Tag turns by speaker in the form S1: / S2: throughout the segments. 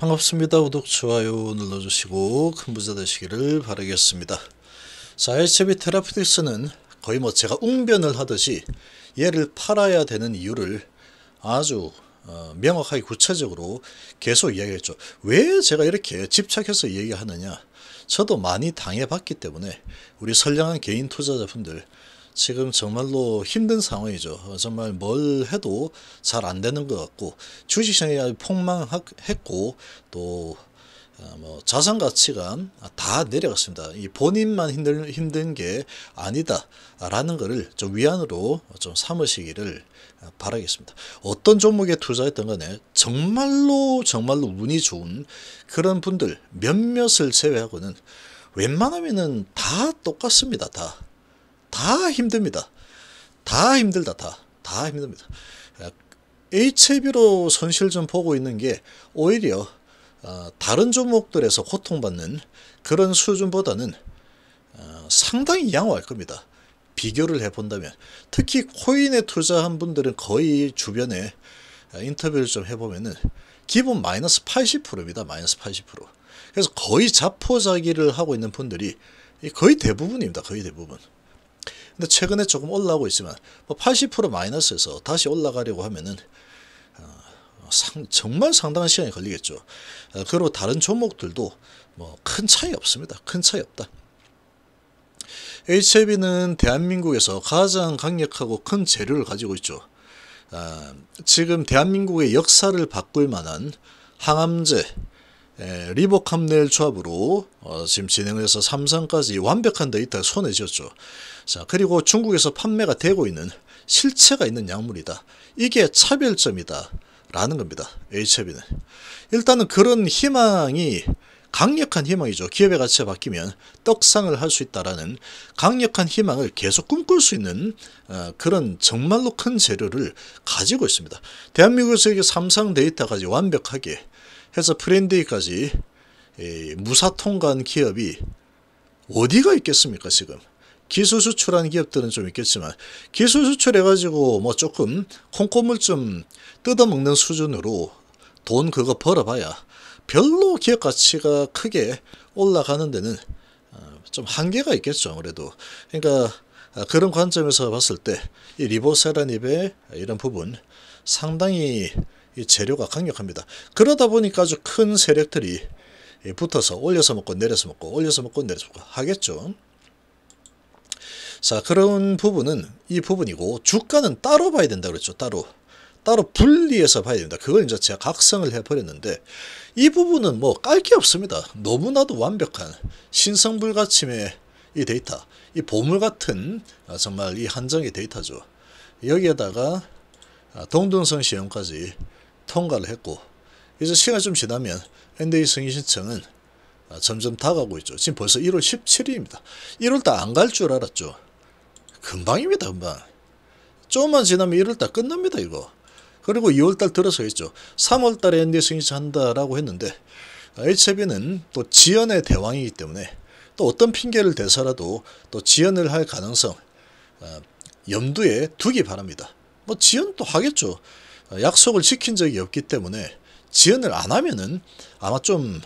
S1: 반갑습니다. 구독, 좋아요 눌러주시고 큰 부자 되시기를 바라겠습니다. 자, HB 테라피틱스는 거의 뭐 제가 웅변을 하듯이 얘를 팔아야 되는 이유를 아주 어, 명확하게 구체적으로 계속 이야기했죠. 왜 제가 이렇게 집착해서 이기하느냐 저도 많이 당해봤기 때문에 우리 선량한 개인 투자자분들 지금 정말로 힘든 상황이죠. 어, 정말 뭘 해도 잘 안 되는 것 같고 주식시장이 아주 폭망했고 또뭐 어, 자산 가치가 다 내려갔습니다. 이 본인만 힘들, 힘든 게 아니다라는 거를 좀 위안으로 좀 삼으시기를 바라겠습니다. 어떤 종목에 투자했던 거에 정말로 정말로 운이 좋은 그런 분들 몇몇을 제외하고는 웬만하면은 다 똑같습니다. 다. 다 힘듭니다. 다 힘들다 다. 다 힘듭니다. HIV로 손실 좀 보고 있는 게 오히려 어, 다른 종목들에서 고통받는 그런 수준보다는 어, 상당히 양호할 겁니다. 비교를 해본다면 특히 코인에 투자한 분들은 거의 주변에 어, 인터뷰를 좀 해보면은 기본 마이너스 80%입니다. 마이너스 80%. 그래서 거의 자포자기를 하고 있는 분들이 거의 대부분입니다. 거의 대부분. 근데 최근에 조금 올라오고 있지만 뭐80% 마이너스에서 다시 올라가려고 하면은 어, 상, 정말 상당한 시간이 걸리겠죠. 어, 그리고 다른 종목들도 뭐 큰 차이 없습니다. 큰 차이 없다. HIV는 대한민국에서 가장 강력하고 큰 재료를 가지고 있죠. 아, 지금 대한민국의 역사를 바꿀 만한 항암제 에, 리보캄넬 조합으로 어, 지금 진행해서 삼성까지 완벽한 데이터를 손에 쥐었죠. 자, 그리고 중국에서 판매가 되고 있는 실체가 있는 약물이다. 이게 차별점이다. 라는 겁니다. HIV는. 일단은 그런 희망이 강력한 희망이죠. 기업의 가치가 바뀌면 떡상을 할 수 있다라는 강력한 희망을 계속 꿈꿀 수 있는 어, 그런 정말로 큰 재료를 가지고 있습니다. 대한민국에서 삼성 데이터까지 완벽하게 해서 프렌데이까지 무사 통과한 기업이 어디가 있겠습니까 지금 기술 수출하는 기업들은 좀 있겠지만 기술 수출해가지고 뭐 조금 콩고물 좀 뜯어먹는 수준으로 돈 그거 벌어봐야 별로 기업 가치가 크게 올라가는 데는 어, 좀 한계가 있겠죠 아무래도 그러니까 아, 그런 관점에서 봤을 때 이 리보세라닙의 이런 부분 상당히 이 재료가 강력합니다 그러다 보니까 아주 큰 세력들이 붙어서 올려서 먹고 내려서 먹고 올려서 먹고 내려서 먹고 하겠죠 자, 그런 부분은 이 부분이고 주가는 따로 봐야 된다 그랬죠. 따로. 따로 분리해서 봐야 된다. 그걸 이제 제가 각성을 해버렸는데 이 부분은 뭐 깔 게 없습니다. 너무나도 완벽한 신성불가침의 이 데이터, 이 보물 같은 아, 정말 이 한정의 데이터죠. 여기에다가 아, 동등성 시험까지 통과를 했고 이제 시간이 좀 지나면 핸 d a 승인 신청은 아, 점점 다가오고 있죠. 지금 벌써 1월 17일입니다. 1월 다안 갈 줄 알았죠. 금방입니다, 금방. 조금만 지나면 1월달 끝납니다, 이거. 그리고 2월달 들어서 있죠. 3월달에 ND 승인차 한다라고 했는데 HB는 또 지연의 대왕이기 때문에 또 어떤 핑계를 대서라도 또 지연을 할 가능성 어, 염두에 두기 바랍니다. 뭐 지연도 하겠죠. 약속을 지킨 적이 없기 때문에 지연을 안 하면은 아마 좀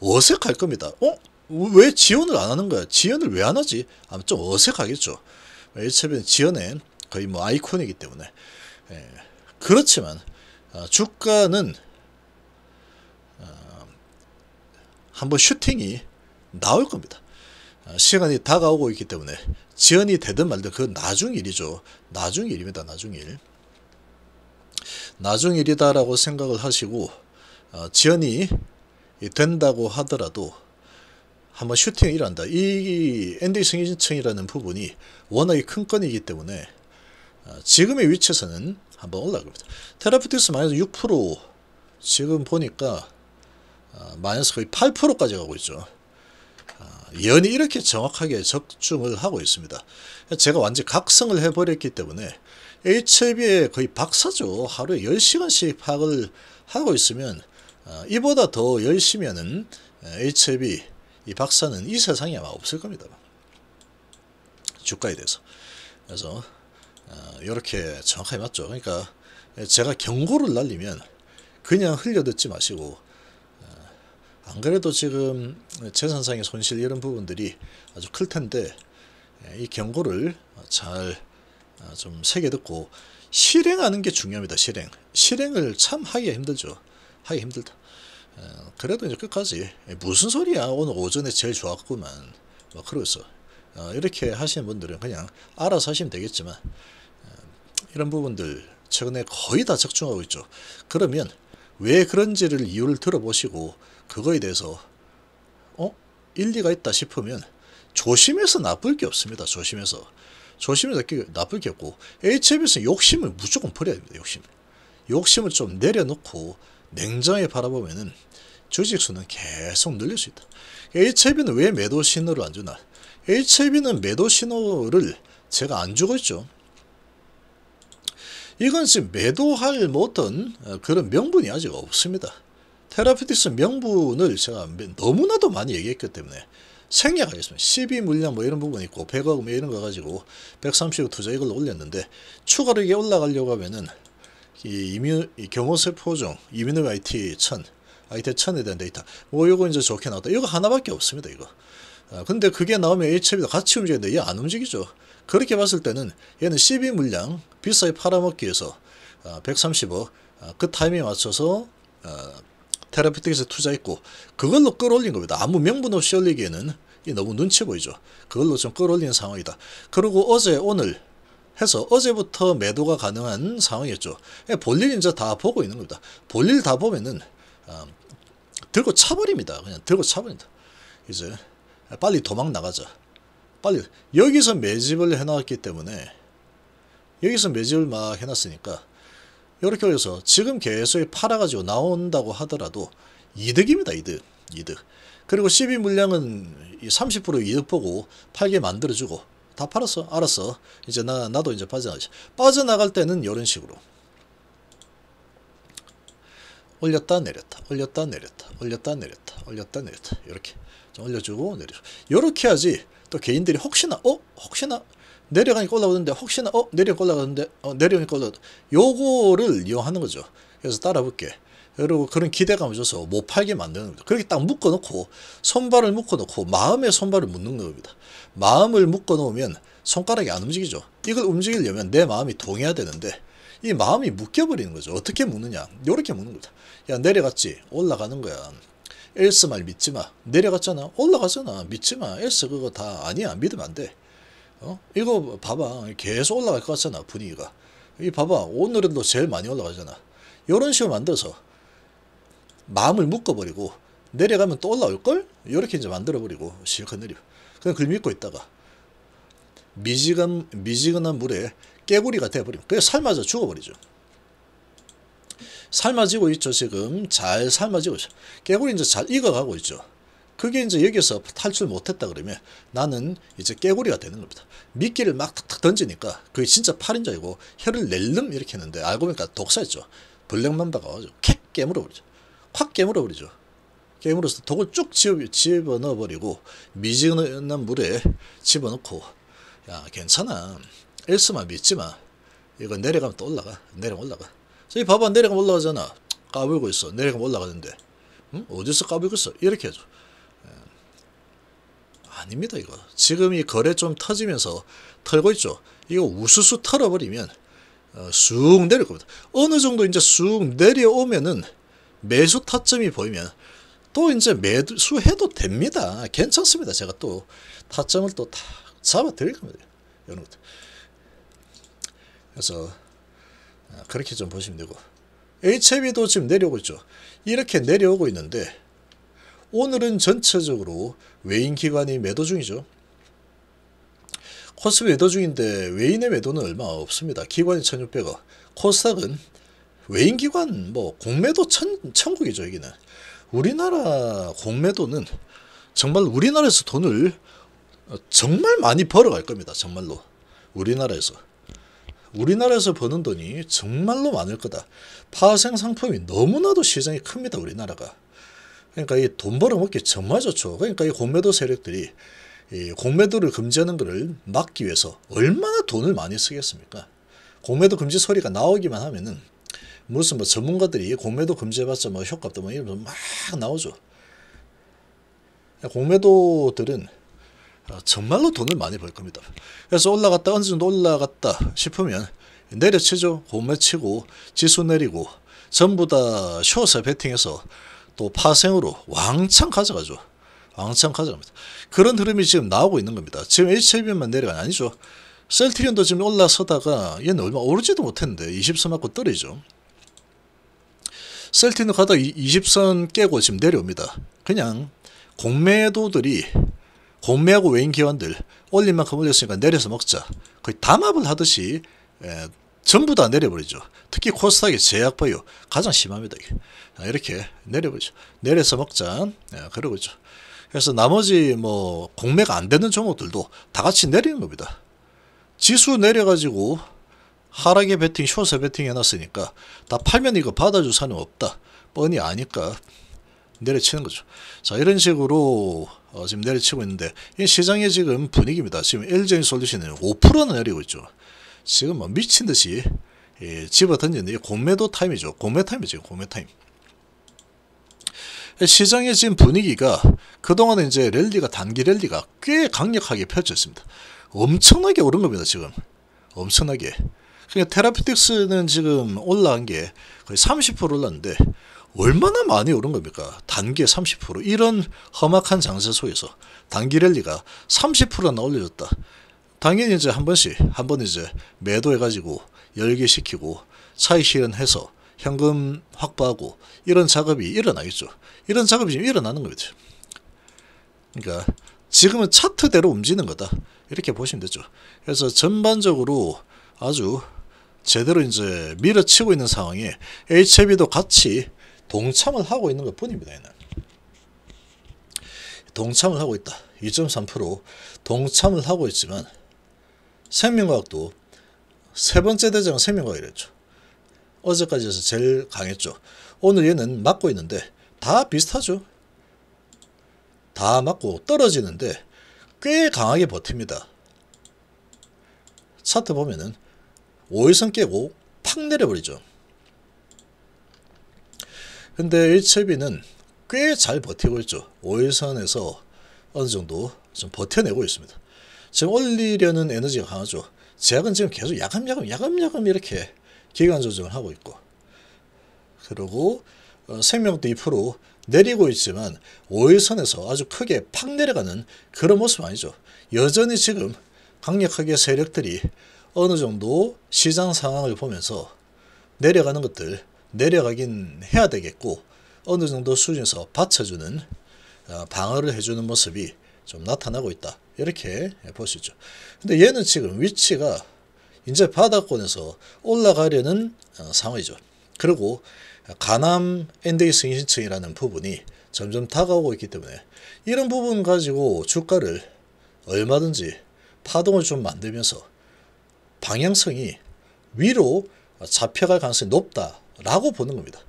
S1: 어색할 겁니다. 어? 왜 지연을 안 하는 거야? 지연을 왜 안 하지? 아마 좀 어색하겠죠. HB는 지어낸 거의 뭐 아이콘이기 때문에 예, 그렇지만 어, 주가는 어, 한번 슈팅이 나올 겁니다. 어, 시간이 다가오고 있기 때문에 지연이 되든 말든 그건 나중 일이죠. 나중 일입니다. 나중 일. 나중 일이다라고 생각을 하시고 지연이 된다고 하더라도 한번 슈팅이 일한다. 이 엔딩 승인층이라는 부분이 워낙에 큰 건이기 때문에 어, 지금의 위치에서는 한번 올라갑니다. 테라피티스 마이너스 6% 지금 보니까 어, 마이너스 거의 8%까지 가고 있죠. 어, 연이 이렇게 정확하게 적중을 하고 있습니다. 제가 완전 각성을 해버렸기 때문에 HLB에 거의 박사죠. 하루에 10시간씩 파악을 하고 있으면 이보다 더 열심히는 HLB 이 박사는 이 세상에 아마 없을 겁니다. 주가에 대해서. 그래서 어, 이렇게 정확하게 맞죠. 그러니까 제가 경고를 날리면 그냥 흘려듣지 마시고 어, 안 그래도 지금 재산상의 손실 이런 부분들이 아주 클 텐데 예, 이 경고를 잘좀 어, 세게 듣고 실행하는 게 중요합니다. 실행. 실행을 참 하기가 힘들죠. 하기 힘들다. 어, 그래도 이제 끝까지 예, 무슨 소리야 오늘 오전에 제일 좋았구만 막 뭐 그러면서 어, 이렇게 하시는 분들은 그냥 알아서 하시면 되겠지만 어, 이런 부분들 최근에 거의 다 적중하고 있죠. 그러면 왜 그런지를 이유를 들어보시고 그거에 대해서 어? 일리가 있다 싶으면 조심해서 나쁠 게 없습니다. 조심해서. 조심해서 나쁠 게 없고 HM에서는 욕심을 무조건 버려야 됩니다. 욕심. 욕심을 좀 내려놓고 냉정하게 바라보면은 주식수는 계속 늘릴 수 있다. HIV는 왜 매도 신호를 안 주나? HIV는 매도 신호를 제가 안 주고 있죠. 이건 지금 매도할 못한 뭐 어, 그런 명분이 아직 없습니다. 테라피틱스 명분을 제가 너무나도 많이 얘기했기 때문에 생략하겠습니다. 12 물량 뭐 이런 부분 있고 100억 뭐 이런 거 가지고 130억 투자 이걸 올렸는데 추가로 이게 올라가려고 하면은 이 이뮤 이 경호세 포종 이민의 IT 1000 IT 1000에 대한 데이터 뭐이거 이제 좋게 나왔다 이거 하나밖에 없습니다 이거 아, 근데 그게 나오면 H체비도 같이 움직이는데 얘 안 움직이죠 그렇게 봤을 때는 얘는 12 물량 비싸게 팔아먹기 위해서 아, 135 아, 그 타이밍에 맞춰서 아, 테라피틱에서 투자했고 그걸로 끌어올린 겁니다 아무 명분 없이 올리기에는 이 너무 눈치 보이죠 그걸로 좀 끌어올린 상황이다 그리고 어제 오늘 해서 어제부터 매도가 가능한 상황이었죠. 예, 볼일 이제 다 보고 있는 겁니다. 볼일 다 보면은 어, 들고 차버립니다. 그냥 들고 차버린다. 이제 빨리 도망 나가자. 빨리 여기서 매집을 해놨기 때문에 여기서 매집을 막 해놨으니까 이렇게 해서 지금 계속 팔아가지고 나온다고 하더라도 이득입니다. 이득. 이득. 그리고 12 물량은 30% 이득 보고 팔게 만들어주고 다 팔았어. 알았어. 이제 나, 나도 이제 빠져나가자. 빠져나갈 때는 이런 식으로. 올렸다 내렸다 올렸다 내렸다 올렸다 내렸다 올렸다 내렸다 이렇게 좀 올려주고 내려주고 이렇게 하지또 개인들이 혹시나 어 혹시나 내려가니까 올라오는데 혹시나 어내려가 올라가는데 어 내려가니까 올라오 요거를 이용하는 거죠 그래서 따라 볼게 그리고 그런 기대감을 줘서 못 팔게 만드는 거예요. 그렇게 딱 묶어놓고 손발을 묶어놓고 마음에 손발을 묶는 겁니다. 마음을 묶어놓으면 손가락이 안 움직이죠. 이걸 움직이려면 내 마음이 동해야 되는데 이 마음이 묶여버리는 거죠. 어떻게 묶느냐? 이렇게 묶는 거다. 야 내려갔지? 올라가는 거야. 엘스 말 믿지 마. 내려갔잖아. 올라갔잖아. 믿지 마. 엘스 그거 다 아니야. 믿으면 안 돼. 어? 이거 봐봐. 계속 올라갈 것 같잖아. 분위기가. 이 봐봐. 오늘은 제일 많이 올라가잖아. 이런 식으로 만들어서 마음을 묶어버리고 내려가면 또 올라올걸? 이렇게 이제 만들어버리고 실컷 내려. 그냥 그걸 믿고 있다가 미지근, 미지근한 물에 깨구리가 돼버리면 그냥 삶아져 죽어버리죠. 삶아지고 있죠. 지금 잘 삶아지고 있죠. 깨구리 이제 잘 익어가고 있죠. 그게 이제 여기서 탈출 못했다 그러면 나는 이제 깨구리가 되는 겁니다. 미끼를 막 탁탁 던지니까 그게 진짜 팔인 줄 알고 혀를 낼름 이렇게 했는데 알고 보니까 독사였죠. 블랙맘바가 와가지 깨물어버리죠. 팍 깨물어 버리죠. 깨물어서 독을 쭉 집어넣어 버리고 미지근한 물에 집어넣고 야 괜찮아. 엘스만 믿지 마. 이거 내려가면 또 올라가. 내려가면 올라가. 저기 봐봐 내려가면 올라가잖아. 까불고 있어. 내려가면 올라가는데. 응? 어디서 까불고 있어? 이렇게 해줘. 예. 아닙니다 이거 지금 이 거래 좀 터지면서 털고 있죠 이거 우수수 털어버리면 어, 쑥 내릴 겁니다 어느 정도 이제 쑥 내려오면은 매수 타점이 보이면 또 이제 매수해도 됩니다. 괜찮습니다. 제가 또 타점을 또 잡아 드릴 겁니다. 이런 것들. 그래서 아, 그렇게 좀 보시면 되고 h i 도 지금 내려오고 있죠. 이렇게 내려오고 있는데 오늘은 전체적으로 외인 기관이 매도 중이죠. 코스 매도 중인데 외인의 매도는 얼마 없습니다. 기관이 1600억, 코스닥은 외인기관 뭐 공매도 천, 천국이죠 여기는 우리나라 공매도는 정말 우리나라에서 돈을 어, 정말 많이 벌어갈 겁니다 정말로 우리나라에서 우리나라에서 버는 돈이 정말로 많을 거다 파생 상품이 너무나도 시장이 큽니다 우리나라가 그러니까 이 돈 벌어먹기 정말 좋죠 그러니까 이 공매도 세력들이 이 공매도를 금지하는 것을 막기 위해서 얼마나 돈을 많이 쓰겠습니까 공매도 금지 소리가 나오기만 하면은 무슨 뭐 전문가들이 공매도 금지해봤자 뭐 효과 없다 뭐이러면막 뭐 나오죠. 공매도들은 어, 정말로 돈을 많이 벌 겁니다. 그래서 올라갔다 어느 정도 올라갔다 싶으면 내려치죠. 공매치고 지수 내리고 전부 다쇼에 베팅해서 또 파생으로 왕창 가져가죠. 왕창 가져갑니다. 그런 흐름이 지금 나오고 있는 겁니다. 지금 HLB만 내려가 아니죠. 셀트리온도 지금 올라서다가 얘는 얼마 오르지도 못했는데 20선 맞고 떨어지죠. 셀틴 가다 20선 깨고 지금 내려옵니다. 그냥 공매도들이 공매하고 외인 기관들 올린 만큼 올렸으니까 내려서 먹자. 거의 담합을 하듯이 에, 전부 다 내려버리죠. 특히 코스닥의 제약바이오 가장 심합니다. 이게. 이렇게 내려버리죠. 내려서 먹자. 예, 그러고 있죠. 그래서 나머지 뭐 공매가 안 되는 종목들도 다 같이 내리는 겁니다. 지수 내려가지고 하락의 베팅, 숏에 베팅 해놨으니까 다 팔면 이거 받아줄 사는 없다. 뻔히 아니까 내려치는 거죠. 자 이런 식으로 어, 지금 내려치고 있는데 이 시장의 지금 분위기입니다. 지금 LG 솔루션은 5%는 내리고 있죠. 지금 뭐 미친 듯이 예, 집어던지는 공매도 타임이죠. 공매 타임이죠. 공매 타임. 시장의 지금 분위기가 그동안 에 이제 랠리가 단기 랠리가 꽤 강력하게 펼쳤습니다. 엄청나게 오른 겁니다. 지금 엄청나게. 그러니까 테라피틱스는 지금 올라간 게 거의 30% 올랐는데 얼마나 많이 오른 겁니까? 단기에 30% 이런 험악한 장세 속에서 단기 랠리가 30%나 올려졌다. 당연히 이제 한 번씩 한 번 이제 매도해가지고 열기시키고 차익 실현해서 현금 확보하고 이런 작업이 일어나겠죠. 이런 작업이 지금 일어나는 거죠. 그러니까 지금은 차트대로 움직이는 거다. 이렇게 보시면 되죠. 그래서 전반적으로 아주 제대로 이제 밀어치고 있는 상황에 HIV도 같이 동참을 하고 있는 것 뿐입니다. 동참을 하고 있다. 2.3% 동참을 하고 있지만 생명과학도 세 번째 대장은 생명과학이랬죠. 어제까지 해서 제일 강했죠. 오늘 얘는 맞고 있는데 다 비슷하죠. 다 맞고 떨어지는데 꽤 강하게 버팁니다. 차트 보면은 5일선 깨고 팍 내려버리죠. 근데 일체비는 꽤 잘 버티고 있죠. 5일선에서 어느 정도 좀 버텨내고 있습니다. 지금 올리려는 에너지가 강하죠. 제약은 지금 계속 야금야금 야금야금 이렇게 기간 조정을 하고 있고 그리고 어, 생명도 2% 내리고 있지만 5일선에서 아주 크게 팍 내려가는 그런 모습 아니죠. 여전히 지금 강력하게 세력들이 어느 정도 시장 상황을 보면서 내려가는 것들 내려가긴 해야 되겠고 어느 정도 수준에서 받쳐주는 어, 방어를 해주는 모습이 좀 나타나고 있다. 이렇게 볼 수 있죠. 근데 얘는 지금 위치가 이제 바닥권에서 올라가려는 어, 상황이죠. 그리고 가남 엔데이 승인신청이라는 부분이 점점 다가오고 있기 때문에 이런 부분 가지고 주가를 얼마든지 파동을 좀 만들면서 방향성이 위로 잡혀갈 가능성이 높다라고 보는 겁니다.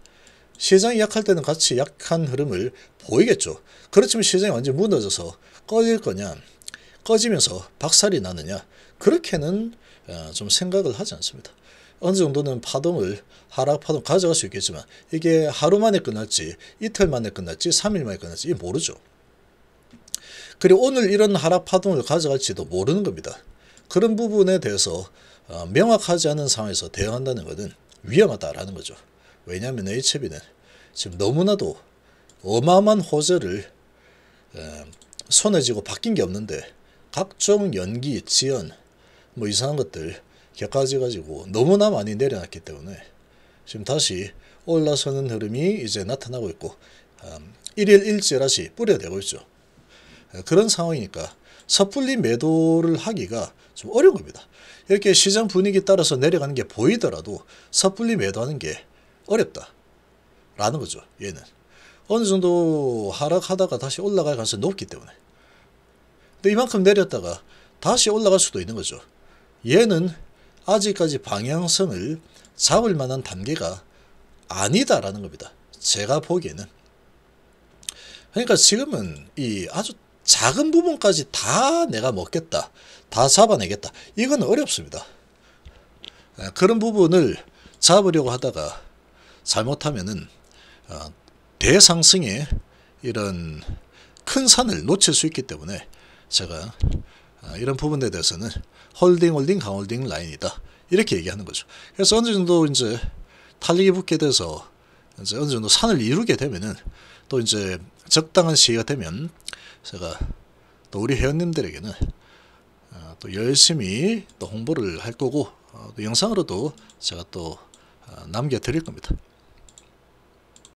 S1: 시장이 약할 때는 같이 약한 흐름을 보이겠죠. 그렇지만 시장이 완전 무너져서 꺼질 거냐, 꺼지면서 박살이 나느냐, 그렇게는 어, 좀 생각을 하지 않습니다. 어느 정도는 파동을 하락 파동 가져갈 수 있겠지만 이게 하루 만에 끝날지 이틀 만에 끝날지 3일 만에 끝날지 모르죠. 그리고 오늘 이런 하락 파동을 가져갈지도 모르는 겁니다. 그런 부분에 대해서 어, 명확하지 않은 상황에서 대응한다는 것은 위험하다라는 거죠. 왜냐하면 HB는 지금 너무나도 어마어마한 호재를 어, 손에 쥐고 바뀐 게 없는데 각종 연기, 지연, 뭐 이상한 것들 격까 가지고 너무나 많이 내려놨기 때문에 지금 다시 올라서는 흐름이 이제 나타나고 있고 1일 어, 일제라시 뿌려되고 있죠. 그런 상황이니까 섣불리 매도를 하기가 좀 어려운 겁니다. 이렇게 시장 분위기 따라서 내려가는 게 보이더라도 섣불리 매도하는 게 어렵다. 라는 거죠. 얘는. 어느 정도 하락하다가 다시 올라갈 가능성이 높기 때문에. 근데 이만큼 내렸다가 다시 올라갈 수도 있는 거죠. 얘는 아직까지 방향성을 잡을 만한 단계가 아니다라는 겁니다. 제가 보기에는. 그러니까 지금은 이 아주 작은 부분까지 다 내가 먹겠다. 다 잡아내겠다. 이건 어렵습니다. 그런 부분을 잡으려고 하다가 잘못하면은 어, 대상승의 이런 큰 산을 놓칠 수 있기 때문에 제가 어, 이런 부분에 대해서는 홀딩 홀딩 강홀딩 라인이다 이렇게 얘기하는 거죠. 그래서 어느 정도 이제 탄력이 붙게 돼서 이제 어느 정도 산을 이루게 되면은 또 이제 적당한 시기가 되면 제가 또 우리 회원님들에게는 어, 또 열심히 또 홍보를 할 거고 어, 또 영상으로도 제가 또 어, 남겨드릴 겁니다.